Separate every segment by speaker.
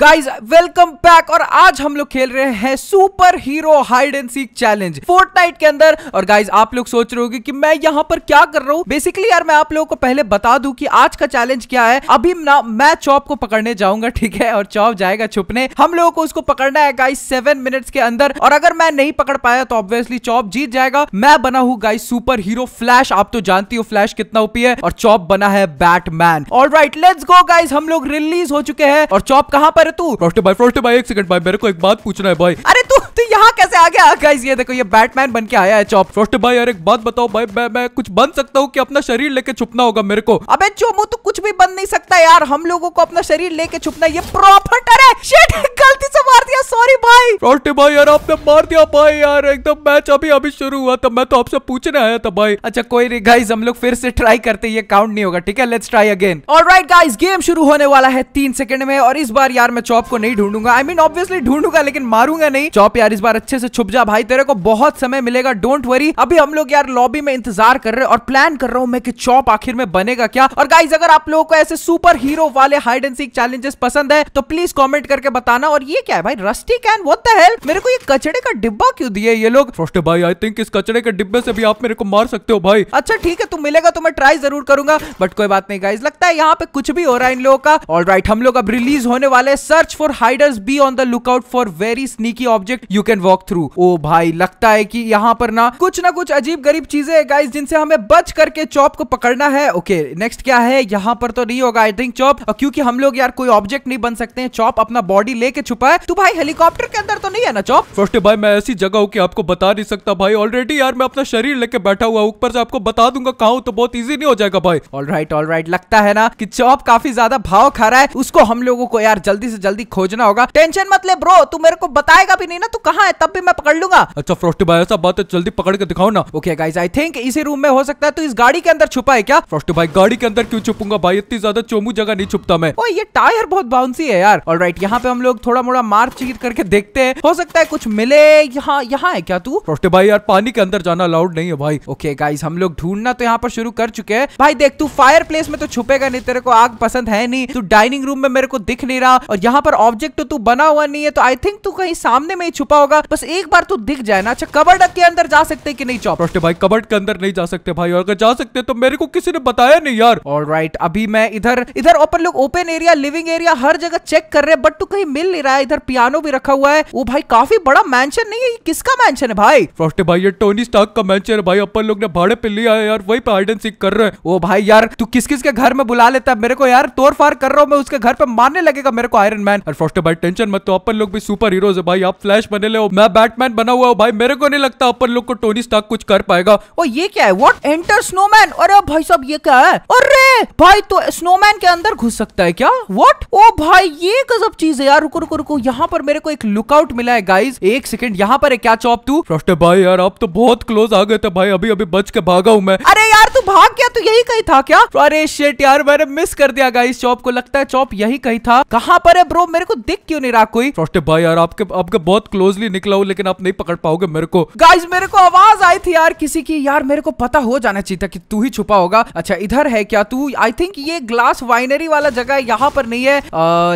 Speaker 1: guys welcome back और आज हम लोग खेल रहे हैं super hero hide and seek challenge Fortnite के अंदर और गाइज आप लोग सोच रहे होगे कि मैं यहाँ पर क्या कर रहा हूँ बेसिकली यार मैं आप लोगों को पहले बता दूं कि आज का चैलेंज क्या है अभी ना मैं चौप को पकड़ने जाऊंगा ठीक है और चौप जाएगा छुपने हम लोगों को उसको पकड़ना है गाइज सेवन मिनट्स के अंदर और अगर मैं नहीं पकड़ पाया तो ऑब्वियसली चौप जीत जाएगा मैं बना हूँ गाइज सुपर हीरो फ्लैश आप तो जानती हो फ्लैश कितना ओपी है और चौप बना है बैटमैन और राइट लेट्स गो गाइज हम लोग रिलीज हो चुके हैं और चौप कहाँ पर पर तू फ्रॉस्टी भाई फ्रॉस्टी भाई एक सेकंड भाई मेरे को एक बात पूछना है भाई अरे तू तू यहाँ कैसे आ गया गाइस ये देखो ये बैटमैन बन के आया है चॉप फर्स्ट भाई यार एक बात बताओ भाई मैं, मैं कुछ बन सकता हूँ कि अपना शरीर लेके छुपना होगा मेरे को अबे चोमू तो कुछ भी बन नहीं सकता यार हम लोगों को अपना शरीर लेके छुपना ये प्रॉपर अरे गलती से मार दिया सॉरी भाई फर्स्ट भाई यार आपने मार दिया भाई यार एकदम मैच अभी अभी शुरू हुआ था मैं तो आपसे पूछने आया था भाई अच्छा कोई नहीं गाइज हम लोग फिर से ट्राई करते ये काउंट नहीं होगा ठीक है लेट्स ट्राई अगेन और राइट गाइज गेम शुरू होने वाला है तीन सेकंड में और इस बार यार मैं चॉप को नहीं ढूंढूंगा आई मीन ऑब्वियसली ढूंढूंगा लेकिन मारूंगा नहीं चॉप यार इस बार बार अच्छे से छुप जा भाई तेरे को बहुत समय मिलेगा डोंट वरी अभी हम लोग यार लॉबी में इंतजार कर रहे हैं और प्लान कर रहा हूँ मैं कि चौप आखिर में बनेगा क्या और गाइज अगर आप लोगों को ऐसे सुपर हीरो वाले हाइड एंड सीख चैलेंजेस पसंद है तो प्लीज कॉमेंट करके बताना और ये क्या है भाई rusty can what the hell मेरे को ये कचड़े का डिब्बा क्यों दिए ये लोग भाई आई थिंक इस कचड़े के डिब्बे से भी आप मेरे को मार सकते हो भाई अच्छा ठीक है तुम मिलेगा तो मैं ट्राई जरूर करूंगा बट कोई बात नहीं गाइज लगता है यहाँ पे कुछ भी हो रहा है इन लोगों का ऑल राइट right, हम लोग अब रिलीज होने वाले search for hiders be on the lookout for very sneaky object you can walk through ओ भाई लगता है कि यहाँ पर ना कुछ ना कुछ अजीब गरीब चीजें है गाइस जिनसे हमें बच करके चॉप को पकड़ना है ओके नेक्स्ट क्या है यहाँ पर तो नहीं होगा आई थिंक चॉप क्योंकि हम लोग यार कोई ऑब्जेक्ट नहीं बन सकते हैं चॉप अपना बॉडी लेके छुपा है तो भाई हेलीकॉप्टर के अंदर तो नहीं है ना चॉप फर्स्ट भाई मैं ऐसी जगह हूँ की आपको बता नहीं सकता भाई ऑलरेडी यार मैं अपना शरीर लेके बैठा हुआ ऊपर से आपको बता दूंगा कहा तो बहुत ईजी नहीं हो जाएगा भाई ऑल राइट ऑल राइट लगता है ना की चॉप काफी ज्यादा भाव खा रहा है उसको हम लोगों को यार जल्दी से जल्दी खोजना होगा टेंशन मत ले ब्रो तू मेरे को बताएगा भी नहीं ना तू कहा है तब भी मैं पकड़ लूंगा अच्छा फ्रोस्टी भाई ऐसा बात है जल्दी पकड़ के दिखाओ ना ओके गाइज आई थिंक इसी रूम में हो सकता है तो इस गाड़ी के अंदर छुपा है क्या फ्रोस्टी भाई गाड़ी के अंदर क्यों छुपूंगा भाई इतनी ज्यादा चोमू जगह नहीं छुपता मैं ओ ये टायर बहुत बाउंसी है यार और राइट यहाँ पे हम लोग थोड़ा मोड़ा मार चीर करके देखते हैं हो सकता है कुछ मिले यहाँ यहाँ है क्या तू फ्रोस्टी भाई यार पानी के अंदर जाना अलाउड नहीं है भाई ओके गाइज हम लोग ढूंढना तो यहाँ पर शुरू कर चुके हैं भाई देख तू फायर प्लेस में तो छुपेगा नहीं तेरे को आग पसंद है नहीं तू डाइनिंग रूम में मेरे को दिख नहीं रहा और यहाँ पर ऑब्जेक्ट तो तू बना हुआ नहीं है तो आई थिंक तू कहीं सामने में ही छुपा होगा बस एक बार तो दिख जाए ना अच्छा कबर्ड के अंदर जा सकते कि नहीं चौप रोस्टे भाई कबर्ड के अंदर नहीं जा सकते भाई और अगर जा सकते तो मेरे को किसी ने बताया नहीं यार ऑल राइट अभी मैं इधर इधर ओपन लोग ओपन एरिया लिविंग एरिया हर जगह चेक कर रहे हैं बट तू तो कहीं मिल नहीं रहा है इधर पियानो भी रखा हुआ है वो भाई काफी बड़ा मैंशन नहीं है किसका मैंशन है भाई रोस्टे भाई ये टोनी स्टॉक का मैंशन है भाई अपन लोग ने भाड़े पे लिया है यार वही पे हाइड एंड सीक कर रहे हैं वो भाई यार तू किस किस के घर में बुला लेता है मेरे को यार तोड़ फाड़ कर रहा हूँ मैं उसके घर पे मारने लगेगा मेरे को आयरन मैन और फ्रॉस्टे भाई टेंशन मत तो अपन लोग भी सुपर हीरोज है भाई आप फ्लैश बने ले मैं बैटमैन बना हुआ हूँ भाई मेरे को नहीं लगता अपन लोग को टोनी स्टार्क कुछ कर पाएगा और ये क्या है वॉट एंटर स्नोमैन अरे भाई साहब ये क्या है अरे भाई तो स्नोमैन के अंदर घुस सकता है क्या वॉट ओ भाई ये गजब चीज है यार रुको रुको रुको यहाँ पर मेरे को एक लुकआउट मिला है गाइज एक सेकंड यहाँ पर है क्या चौप तू फ्रस्टे भाई यार आप तो बहुत क्लोज आ गए थे भाई अभी अभी बच के भागा हूँ मैं अरे यार तू भाग गया तू यही कहीं था क्या अरे शेट यार मैंने मिस कर दिया गाइस चौप को लगता है चौप यही कहीं था कहाँ पर है ब्रो मेरे को दिख क्यों नहीं रहा कोई फ्रस्टे भाई यार आपके आपके बहुत क्लोजली निकला हूँ लेकिन आप नहीं पकड़ पाओगे मेरे को गाइज मेरे को आवाज आई थी यार किसी की यार मेरे को पता हो जाना चाहिए था कि तू ही छुपा होगा अच्छा इधर है क्या तू आई थिंक ये ग्लास वाइनरी वाला जगह है यहाँ पर नहीं है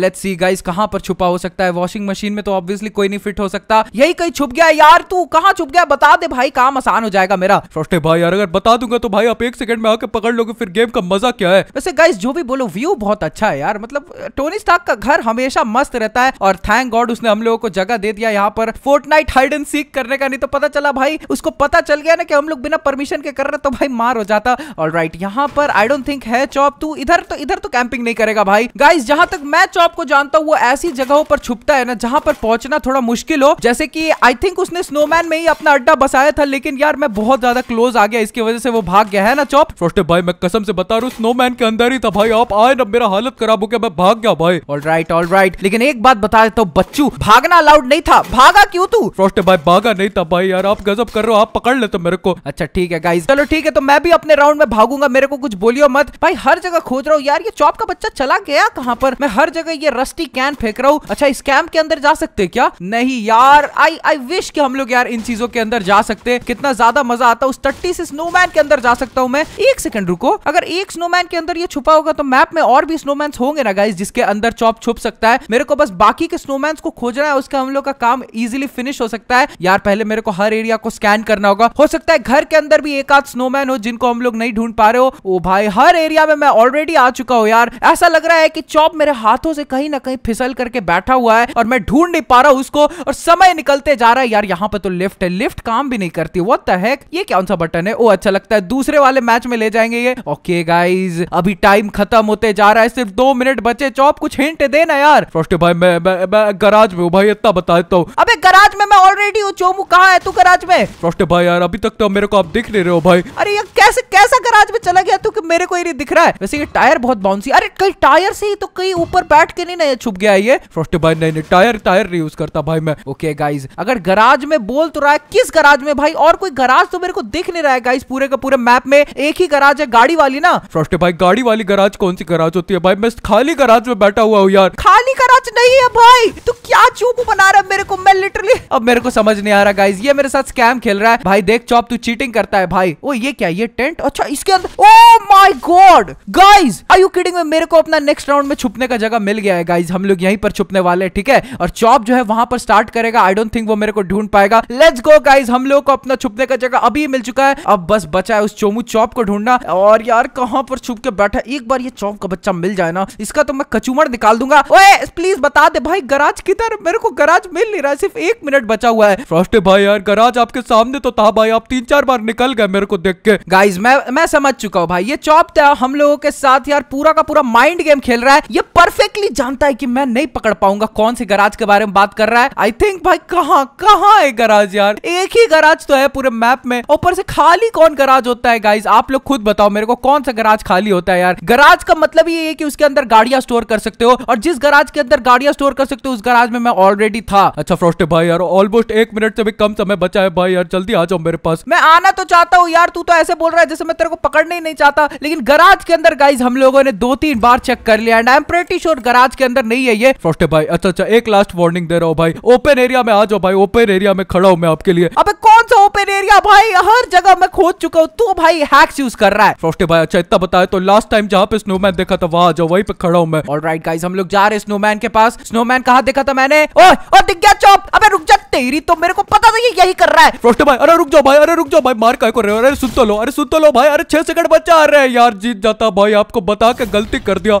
Speaker 1: लेट्स सी गाइज कहाँ पर छुपा हो सकता है वॉशिंग मशीन में तो ऑब्वियसली कोई नहीं फिट हो सकता यही कहीं छुप गया यार तू कहाँ छुप गया बता दे भाई काम आसान हो जाएगा मेरा फर्स्ट भाई यार अगर बता दूंगा तो भाई आप एक सेकंड में आके पकड़ लोगे फिर गेम का मजा क्या है वैसे गाइस जो भी बोलो व्यू बहुत अच्छा है यार मतलब टोनी स्टार्क का घर हमेशा मस्त रहता है और थैंक गॉड उसने हम लोगों को जगह दे दिया यहाँ पर फोर्टनाइट हाइड एंड सीख करने का नहीं तो पता चला भाई उसको पता चल गया ना कि हम लोग बिना परमिशन के कर रहे तो भाई मार हो जाता और राइट यहाँ पर आई डोंट थिंक है चौप तू इधर तो इधर तो कैंपिंग नहीं करेगा भाई गाइस जहां तक मैं चौप को जानता हूँ वो ऐसी जगहों पर छुपता है ना जहां पर पहुंचना थोड़ा मुश्किल हो जैसे की आई थिंक उसने स्नोमैन में ही अपना अड्डा बसाया था लेकिन यार मैं बहुत ज्यादा क्लोज आ गया इसकी वजह से वो भाग गया है ना चॉप छोटे भाई मैं कसम से बता रहा हूँ स्नोमैन के अंदर ही था भाई आप आए ना मेरा हालत खराब हो गया मैं भाग गया भाई ऑल राइट ऑल राइट लेकिन एक बात बता देता हूँ बच्चू भागना अलाउड नहीं था भागा क्यों तू फ्रॉस्ट भाई भागा नहीं था भाई यार आप गजब कर रहे हो आप पकड़ लेते मेरे को अच्छा ठीक है गाइस चलो ठीक है तो मैं भी अपने राउंड में भागूंगा मेरे को कुछ बोलियो मत भाई हर जगह खोज रहा हूँ यार ये चौप का बच्चा चला गया कहाँ पर मैं हर जगह ये रस्टी कैन फेंक रहा हूँ अच्छा इस कैम्प के अंदर जा सकते क्या नहीं यार आई आई विश की हम लोग यार इन चीजों के अंदर जा सकते कितना ज्यादा मजा आता उस टट्टी से स्नोमैन के अंदर जा सकता हूँ मैं एक सेकंड रुको अगर एक स्नोमैन के अंदर ये छुपा होगा तो मैप में और भी स्नोमैन होंगे ना गाइस जिसके अंदर चौप छुप सकता है मेरे को बस बाकी के स्नोमैन को खोजना है उसका हम लोग का काम इजिली इजिली फिनिश हो सकता है यार पहले मेरे को हर एरिया को स्कैन करना होगा हो सकता है घर के अंदर भी एक आध स्नोमैन हो जिनको हम लोग नहीं ढूंढ पा रहे हो ओ भाई हर एरिया में मैं ऑलरेडी आ चुका हूँ यार ऐसा लग रहा है कि चौप मेरे हाथों से कहीं ना कहीं फिसल करके बैठा हुआ है और मैं ढूंढ नहीं पा रहा हूँ उसको और समय निकलते जा रहा है यार यहाँ पे तो लिफ्ट है लिफ्ट काम भी नहीं करती वो तहक ये कौन सा बटन है ओ अच्छा लगता है दूसरे वाले मैच में ले जाएंगे ये ओके गाइज अभी टाइम खत्म होते जा रहा है सिर्फ दो मिनट बचे चौप कुछ हिंट देना यार भाई मैं, मैं, मैं गराज में हूँ भाई इतना बता देता हूँ अबे गराज में मैं ऑलरेडी हूँ चोमू कहाँ है तू गराज में फ्रॉस्टे भाई यार अभी तक तो मेरे को आप दिख नहीं रहे हो भाई अरे ये कैसे कैसा गराज में चला गया तू कि मेरे को ये नहीं दिख रहा है वैसे ये टायर बहुत बाउंसी अरे कहीं टायर से ही तो कहीं ऊपर बैठ के नहीं ना छुप गया ये फ्रॉस्टे भाई नहीं नहीं टायर टायर नहीं यूज करता भाई मैं ओके गाइज अगर गराज में बोल तो रहा है किस गराज में भाई और कोई गराज तो मेरे को दिख नहीं रहा है गाइज पूरे का पूरे मैप में एक ही गराज है गाड़ी वाली ना फ्रॉस्टे भाई गाड़ी वाली गराज कौन सी गराज होती है भाई मैं खाली गराज में बैठा हुआ हूँ यार खाली गराज नहीं है भाई तू क्या चूप बना रहा है मेरे को मैं लिटर लिटरली अब मेरे को समझ नहीं आ रहा गाइज ये मेरे साथ स्कैम खेल रहा है भाई देख चौप तू चीटिंग करता है भाई ओ ये क्या ये टेंट अच्छा इसके अंदर oh my God guys I you kidding में मेरे को अपना नेक्स्ट राउंड में छुपने का जगह मिल गया है गाइज हम लोग यहीं पर छुपने वाले हैं ठीक है और चॉप जो है वहां पर स्टार्ट करेगा आई डोंट थिंक वो मेरे को ढूंढ पाएगा लेट्स गो गाइज हम लोग को अपना छुपने का जगह अभी मिल चुका है अब बस बचा है उस चोमू चॉप को ढूंढना और यार कहां पर छुप के बैठा एक बार ये चौक का बच्चा मिल जाए ना इसका तो मैं कचूमर निकाल दूंगा ओए प्लीज बता दे भाई गराज किधर मेरे को गराज मिल नहीं रहा है सिर्फ एक मिनट बचा हुआ है फर्स्ट भाई यार गराज आपके सामने तो था भाई आप तीन चार बार निकल गए मेरे को देख के गाइज मैं मैं समझ चुका हूँ भाई ये चौप हम लोगों के साथ यार पूरा का पूरा माइंड गेम खेल रहा है ये परफेक्टली जानता है कि मैं नहीं पकड़ पाऊंगा कौन से गराज के बारे में बात कर रहा है आई थिंक भाई कहा, है गराज यार एक ही गराज तो है पूरे मैप में ऊपर से खाली कौन गराज होता है गाइज आप लोग खुद बताओ मेरे को कौन सा गराज खाली होता है यार गराज का मतलब ये है कि उसके अंदर गाड़िया स्टोर कर सकते हो और जिस गराज के अंदर गाड़िया स्टोर कर सकते हो उस गराज में मैं ऑलरेडी था अच्छा फ्रोस्टे भाई यार ऑलमोस्ट एक मिनट से भी कम समय बचा है भाई यार जल्दी आ जाओ मेरे पास मैं आना तो चाहता हूँ यार तू तो ऐसे बोल रहा है जैसे मैं तेरे को पकड़ने ही नहीं चाहता था लेकिन गराज के अंदर गाइज हम लोगों ने दो तीन बार चेक कर लिया and I am pretty sure garage के अंदर नहीं है ये फर्स्ट भाई अच्छा अच्छा एक लास्ट वार्निंग दे रहा हूँ भाई ओपन एरिया में आ जाओ भाई ओपन एरिया में खड़ा हूँ मैं आपके लिए अब कौन सा ओपन एरिया भाई हर जगह मैं खोज चुका हूँ तू भाई हैक्स यूज कर रहा है फर्स्ट भाई अच्छा इतना बताए तो लास्ट टाइम जहाँ पे स्नोमैन देखा था वहाँ आ जाओ वही पे खड़ा हूँ मैं ऑल राइट गाइज हम लोग जा रहे स्नोमैन के पास स्नोमैन कहा देखा था मैंने दिख गया चौप अब रुक जा तेरी तो मेरे को पता नहीं यही कर रहा है फर्स्ट भाई अरे रुक जाओ भाई अरे रुक जाओ भाई मार का कर रहे हो अरे सुन तो लो अरे सुन तो लो भाई अरे छह सेकंड बचा अरे यार जीत जाता भाई आपको बता के गलती कर दिया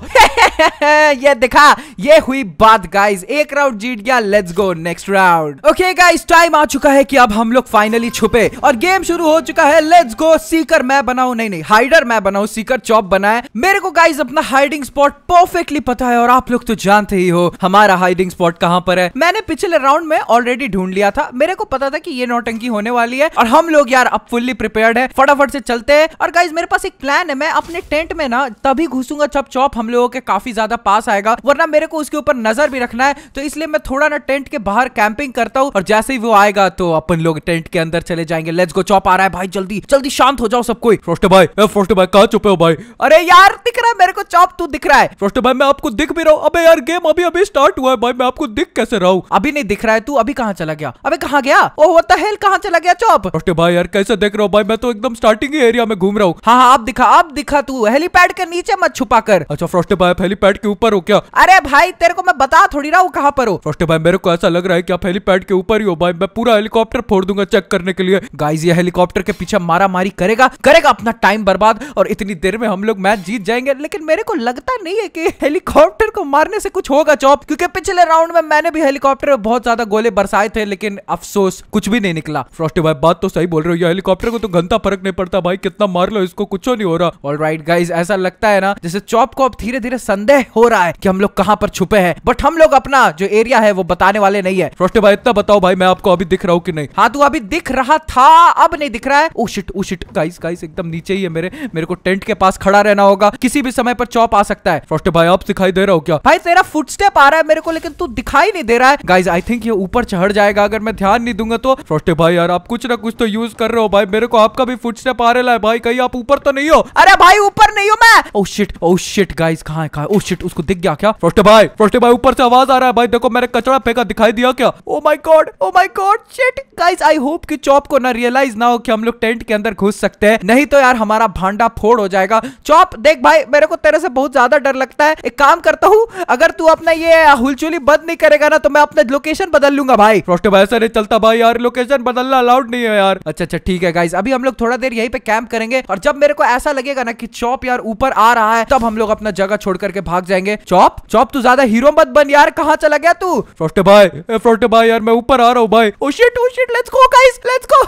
Speaker 1: ये दिखा ये हुई बात गाइस एक राउंड जीत गया let's go next round okay guys time आ चुका है कि अब हम लोग फाइनली छुपे और गेम शुरू हो चुका है लेट्स गो सीकर मैं बनाऊ नहीं नहीं हाइडर मैं बनाऊ सीकर चॉप बनाए मेरे को गाइस अपना हाइडिंग स्पॉट परफेक्टली पता है और आप लोग तो जानते ही हो हमारा हाइडिंग स्पॉट कहाँ पर है मैंने पिछले राउंड में ऑलरेडी ढूंढ लिया था मेरे को पता था की ये नौटंकी होने वाली है और हम लोग यार अब फुल्ली प्रिपेयर है फटाफट से चलते हैं और गाइज मेरे पास एक प्लान प्लान है मैं अपने टेंट में ना तभी घुसूंगा जब चौप हम लोगों के काफी ज्यादा पास आएगा वरना मेरे को उसके ऊपर नजर भी रखना है तो इसलिए मैं थोड़ा ना टेंट के बाहर कैंपिंग करता हूँ और जैसे ही वो आएगा तो अपन लोग टेंट के अंदर चले जाएंगे लेट्स गो चौप आ रहा है भाई जल्दी जल्दी शांत हो जाओ सब कोई फ्रोस्ट भाई फ्रोस्ट भाई कहा चुपे हो भाई अरे यार दिख रहा है मेरे को चौप तू दिख रहा है फ्रोस्ट भाई मैं आपको दिख भी रहा हूँ अभी यार गेम अभी अभी स्टार्ट हुआ है भाई मैं आपको दिख कैसे रहा हूँ अभी नहीं दिख रहा है तू अभी कहाँ चला गया अभी कहा गया ओ व्हाट द हेल कहाँ चला गया चौप फ्रोस्ट भाई यार कैसे देख रहा हूँ भाई मैं तो एकदम स्टार्टिंग एरिया में घूम रहा हूँ हाँ हाँ आप दिखा साफ दिखा तू हेलीपैड के नीचे मत छुपा कर अच्छा फ्रोस्टे भाई हेलीपैड के ऊपर हो क्या अरे भाई तेरे को मैं बता थोड़ी रहा हूँ कहाँ पर हो फ्रोस्टे भाई मेरे को ऐसा लग रहा है की आप हेलीपैड के ऊपर ही हो भाई मैं पूरा हेलीकॉप्टर फोड़ दूंगा चेक करने के लिए गाइज ये हेलीकॉप्टर के पीछे मारा मारी करेगा करेगा अपना टाइम बर्बाद और इतनी देर में हम लोग मैच जीत जाएंगे लेकिन मेरे को लगता नहीं है की हेलीकॉप्टर हेलीकॉप्टर को मारने से कुछ होगा चौप क्योंकि पिछले राउंड में मैंने भी हेलीकॉप्टर में बहुत ज्यादा गोले बरसाए थे लेकिन अफसोस कुछ भी नहीं निकला फ्रॉस्टी भाई बात तो सही बोल रहे हो हेलीकॉप्टर को तो घंटा फर्क नहीं पड़ता भाई कितना मार लो इसको कुछ नहीं हो रहा ऑल राइट गाइज ऐसा लगता है ना जैसे चौप को अब धीरे धीरे संदेह हो रहा है कि हम लोग कहाँ पर छुपे हैं बट हम लोग अपना जो एरिया है वो बताने वाले नहीं है फ्रॉस्टी भाई इतना बताओ भाई मैं आपको अभी दिख रहा हूँ कि नहीं हाँ तू अभी दिख रहा था अब नहीं दिख रहा है oh shit oh shit guys guys एकदम नीचे ही है मेरे मेरे को टेंट के पास खड़ा रहना होगा किसी भी समय पर चौप आ सकता है फ्रॉस्टी भाई आप दिखाई दे रहा हो हो क्या भाई तेरा फुटस्टेप आ रहा है मेरे को लेकिन तू दिखाई नहीं दे रहा है गाइज आई थिंक ये ऊपर चढ़ जाएगा अगर मैं ध्यान नहीं दूंगा तो फ्रोस्टे भाई यार आप कुछ ना कुछ तो यूज कर रहे हो भाई मेरे को आपका भी फुट स्टेप आ रहा है भाई कहीं आप ऊपर तो नहीं हो अरे भाई ऊपर नहीं हो मैं oh shit oh shit guys कहा है कहाँ ओ शिट oh उसको दिख गया क्या फ्रोस्टे भाई फ्रोस्टे भाई ऊपर से आवाज आ रहा है भाई देखो मेरे कचरा फेंका दिखाई दिया क्या oh my God oh my God shit guys I hope की चौप को ना रियलाइज ना हो कि हम लोग टेंट के अंदर घुस सकते हैं नहीं तो यार हमारा भांडा फोड़ हो जाएगा चौप देख भाई मेरे को तेरे से बहुत ज्यादा डर लगता है एक काम करता हूँ अगर तू अपना ये हुलचुली बंद नहीं करेगा ना तो मैं अपना लोकेशन बदल लूंगा भाई फ्रॉस्ट भाई ऐसा नहीं चलता भाई यार लोकेशन बदलना अलाउड नहीं है यार अच्छा अच्छा ठीक है गाइज अभी हम लोग थोड़ा देर यही पे कैंप करेंगे और जब मेरे को ऐसा लगेगा ना कि चौप यार ऊपर आ रहा है तब हम लोग अपना जगह छोड़ करके भाग जाएंगे चौप चौप तू ज्यादा हीरो मत बन यार कहाँ चला गया तू फ्रोस्टे भाई फ्रोस्टे भाई यार मैं ऊपर आ रहा हूँ भाई oh shit oh shit let's go guys let's go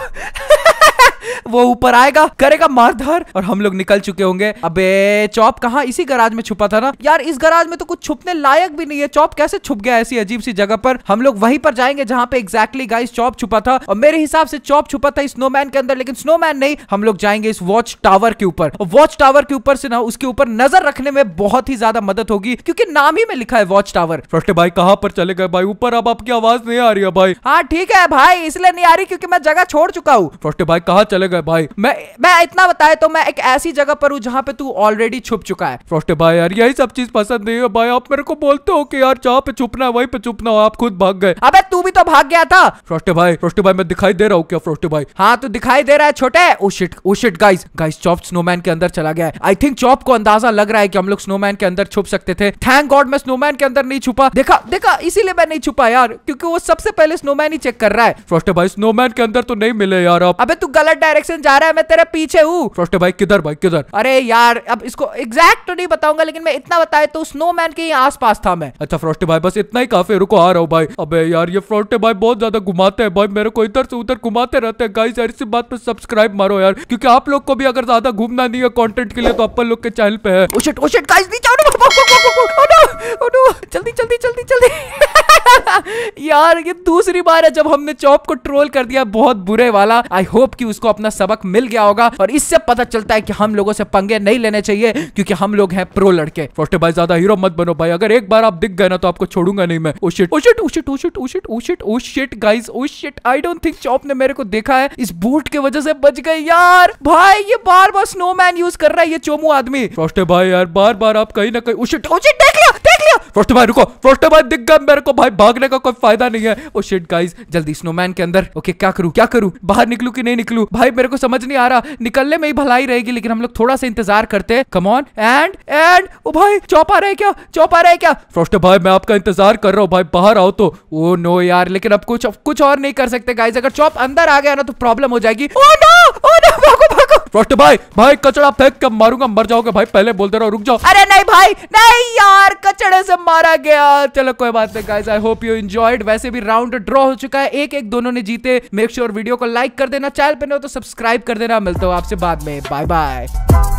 Speaker 1: वो ऊपर आएगा करेगा मारधार और हम लोग निकल चुके होंगे अबे चौप कहाँ इसी गराज में छुपा था ना यार इस गराज में तो कुछ छुपने लायक भी नहीं है चौप कैसे छुप गया ऐसी अजीब सी जगह पर हम लोग वहीं पर जाएंगे जहां पे एग्जैक्टली गाइस चौप छुपा था और मेरे हिसाब से चौप छुपा था स्नोमैन के अंदर लेकिन स्नोमैन नहीं हम लोग जाएंगे इस वॉच टावर के ऊपर वॉच टावर के ऊपर से ना उसके ऊपर नजर रखने में बहुत ही ज्यादा मदद होगी क्योंकि नाम ही में लिखा है वॉच टावर छोटे भाई कहाँ पर चले गए भाई ऊपर अब आपकी आवाज नहीं आ रही है भाई हाँ ठीक है भाई इसलिए नहीं आ रही क्योंकि मैं जगह छोड़ चुका हूँ छोटे भाई कहा चले गए भाई मैं मैं इतना बताया तो मैं एक ऐसी जगह पर हूँ जहाँ पे तू ऑलरेडी छुप चुका है छोटे भाई यार यही सब चीज पसंद नहीं है भाई आप मेरे को बोलते हो कि यार जहाँ पे छुपना है वही पे छुपना हो आप खुद भाग गए अबे तू भी तो भाग गया था फ्रोस्टे भाई फ्रोस्टे भाई मैं दिखाई दे रहा हूँ क्या फ्रोस्टे भाई हाँ तो दिखाई दे रहा है छोटे oh shit shit guys guys chop snowman के अंदर चला गया है आई थिंक चॉप को अंदाजा लग रहा है की हम लोग स्नोमैन के अंदर छुप सकते थे थैंक गॉड मैं स्नोमैन के अंदर नहीं छुपा देखा देखा इसीलिए मैं नहीं छुपा यार क्यूँकी वो सबसे पहले स्नोमैन ही चेक कर रहा है फ्रोस्टे भाई स्नोमैन के अंदर तो नहीं मिले यार अब तू गलत डायरेक्शन जा रहा है मैं तेरे पीछे हूँ फ्रोस्टे भाई किधर भाई किधर अरे यार अब इसको एग्जैक्ट तो नहीं बताऊंगा लेकिन मैं इतना बताया तो स्नोमैन साल के आसपास था मैं अच्छा फ्रोस्टे भाई बस इतना ही काफी रुको आ रहा हूँ भाई अबे यार ये फ्रोस्टे भाई बहुत ज्यादा घुमाते हैं भाई मेरे को इधर से उधर घुमाते रहते हैं गाइस यार इसी बात पे सब्सक्राइब मारो यार क्योंकि आप लोग को भी अगर ज्यादा घूमना नहीं है कॉन्टेंट के लिए तो अपन लोग के चैनल पे है जल्दी जल्दी जल्दी जल्दी यार ये दूसरी बार है जब हमने चौप को ट्रोल कर दिया बहुत बुरे वाला आई होप कि उसको अपना सबक मिल गया होगा और इससे पता चलता है कि हम लोगों से पंगे नहीं लेने चाहिए क्योंकि हम लोग हैं प्रो लड़के फोस्टे भाई ज्यादा हीरो मत बनो भाई अगर एक बार आप दिख गए ना तो आपको छोड़ूंगा नहीं मैं oh shit oh shit oh shit oh shit oh shit oh shit oh shit guys oh shit I don't think chop ने मेरे को देखा है इस बूट के वजह से बच गए यार भाई ये बार बार स्नोमैन यूज कर रहा है ये चोमू आदमी फ्रॉस्टे भाई यार बार बार आप कहीं ना कहीं ओशिट oh ओशिट oh देख लिया देख लिया फ्रॉस्टे भाई रुको फ्रॉस्टे भाई दिख गया मेरे को भाई भागने का कोई फायदा नहीं है ओ शिट गाइस जल्दी स्नोमैन के अंदर ओके क्या करूं क्या करूं बाहर निकलूं कि नहीं निकलूं भाई मेरे को समझ नहीं आ रहा निकलने में ही भलाई रहेगी लेकिन हम लोग थोड़ा सा इंतजार करते हैं कम ऑन एंड एंड ओ भाई चौप आ रहे क्या चौपा रहे क्या फ्रोस्ट भाई मैं आपका इंतजार कर रहा हूँ भाई बाहर आओ तो ओ नो यार लेकिन अब कुछ कुछ और नहीं कर सकते गाइज अगर चौप अंदर आ गया ना तो प्रॉब्लम हो जाएगी ओ नो ओ नो भागो भागो भाई भाई कचड़ा फेंक कर मारूंगा मर जाओगे भाई पहले बोलते रहो रुक जाओ अरे नहीं भाई नहीं यार कचड़े से मारा गया चलो कोई बात नहीं guys I hope you enjoyed वैसे भी राउंड ड्रॉ हो चुका है एक एक दोनों ने जीते मेक श्योर वीडियो को लाइक कर देना चैनल पे नहीं हो तो सब्सक्राइब कर देना मिलता हूँ आपसे बाद में बाय बाय